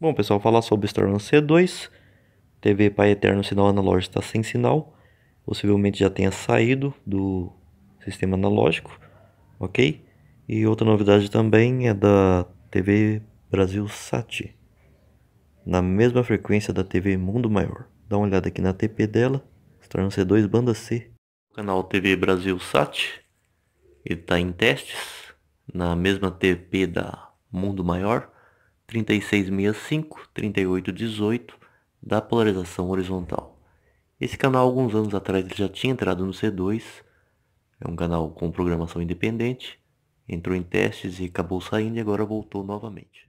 Bom, pessoal, falar sobre o Storm C2. TV Pai Eterno Sinal Analógico está sem sinal. Possivelmente já tenha saído do sistema analógico, ok? E outra novidade também é da TV Brasil Sat, na mesma frequência da TV Mundo Maior. Dá uma olhada aqui na TP dela, Storm C2 Banda C. O canal TV Brasil Sat, ele está em testes, na mesma TP da Mundo Maior 3665, 3818 da polarização horizontal. Esse canal, alguns anos atrás, ele já tinha entrado no C2, é um canal com programação independente, entrou em testes e acabou saindo e agora voltou novamente.